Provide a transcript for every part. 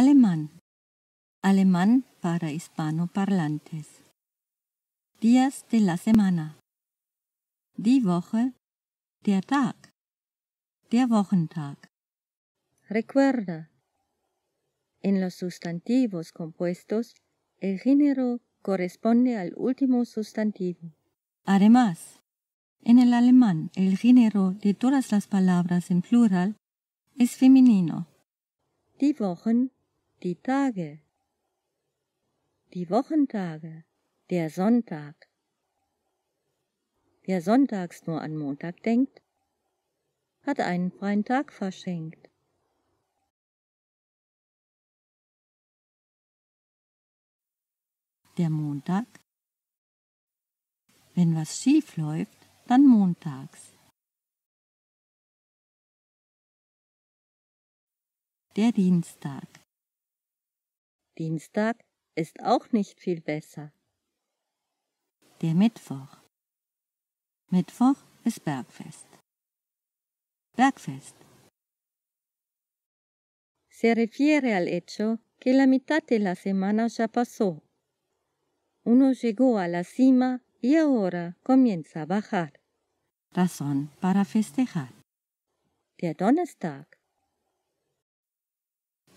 Alemán. Alemán para Parlantes Días de la semana. Die Woche. Der Tag. Der Wochentag. Recuerda. En los sustantivos compuestos, el género corresponde al último sustantivo. Además, en el alemán, el género de todas las palabras en plural es femenino. Die Wochen die Tage, die Wochentage, der Sonntag. Wer sonntags nur an Montag denkt, hat einen freien Tag verschenkt. Der Montag? Wenn was schief läuft, dann montags. Der Dienstag. Dienstag ist auch nicht viel besser. Der Mittwoch. Mittwoch ist Bergfest. Bergfest. Se refiere al hecho que la mitad de la semana ya pasó. Uno llegó a la cima y ahora comienza a bajar. Razón para festejar. Der Donnerstag.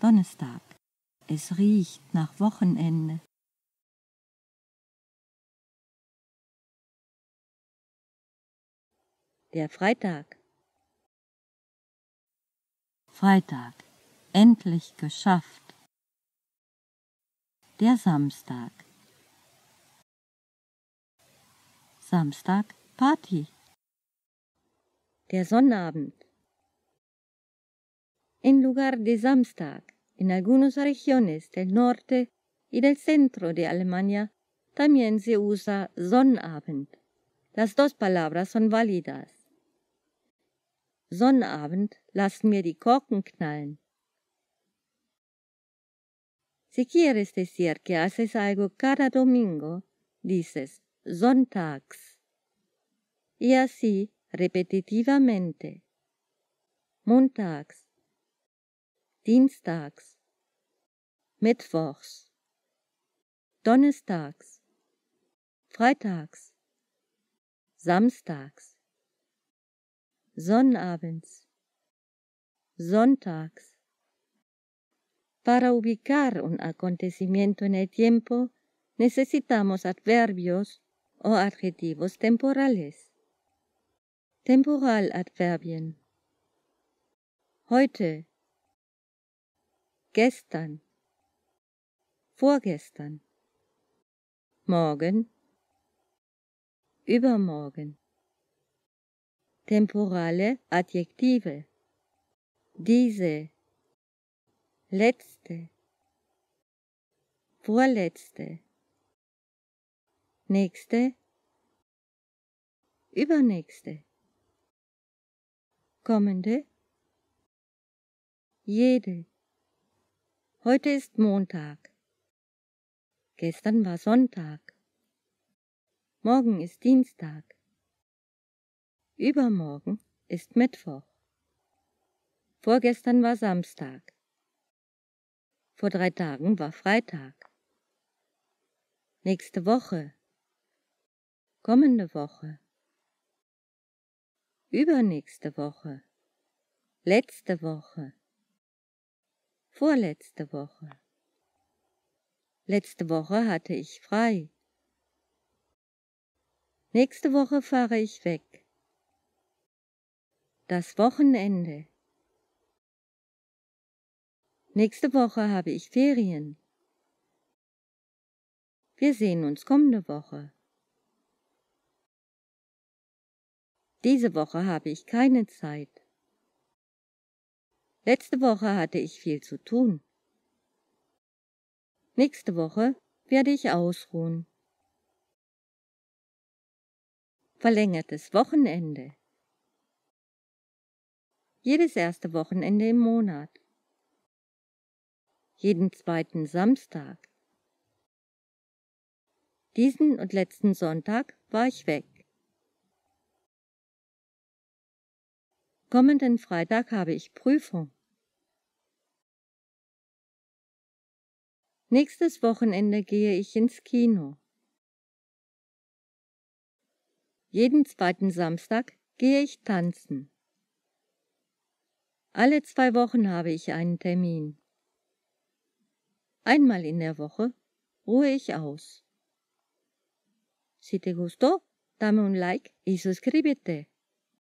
Donnerstag. Es riecht nach Wochenende. Der Freitag. Freitag. Endlich geschafft. Der Samstag. Samstag Party. Der Sonnabend. En lugar de Samstag. En algunas regiones del norte y del centro de Alemania también se usa Sonnabend. Las dos palabras son válidas. Sonnabend, las mir die knallen. Si quieres decir que haces algo cada domingo, dices Sonntags. Y así repetitivamente. Montags, Dienstags, Mittwochs, Donnerstags, Freitags, Samstags, Sonnabends, Sonntags. Para ubicar un acontecimiento en el tiempo, necesitamos adverbios o adjetivos temporales. Temporal adverbien. Heute. Gestern. vorgestern, morgen, übermorgen. Temporale Adjektive. Diese, letzte, vorletzte, nächste, übernächste, kommende, jede. Heute ist Montag. Gestern war Sonntag. Morgen ist Dienstag. Übermorgen ist Mittwoch. Vorgestern war Samstag. Vor drei Tagen war Freitag. Nächste Woche. Kommende Woche. Übernächste Woche. Letzte Woche. Vorletzte Woche. Letzte Woche hatte ich frei. Nächste Woche fahre ich weg. Das Wochenende. Nächste Woche habe ich Ferien. Wir sehen uns kommende Woche. Diese Woche habe ich keine Zeit. Letzte Woche hatte ich viel zu tun. Nächste Woche werde ich ausruhen. Verlängertes Wochenende. Jedes erste Wochenende im Monat. Jeden zweiten Samstag. Diesen und letzten Sonntag war ich weg. Kommenden Freitag habe ich Prüfung. Nächstes Wochenende gehe ich ins Kino. Jeden zweiten Samstag gehe ich tanzen. Alle zwei Wochen habe ich einen Termin. Einmal in der Woche ruhe ich aus. Si te gustó, dame un like y suscríbete.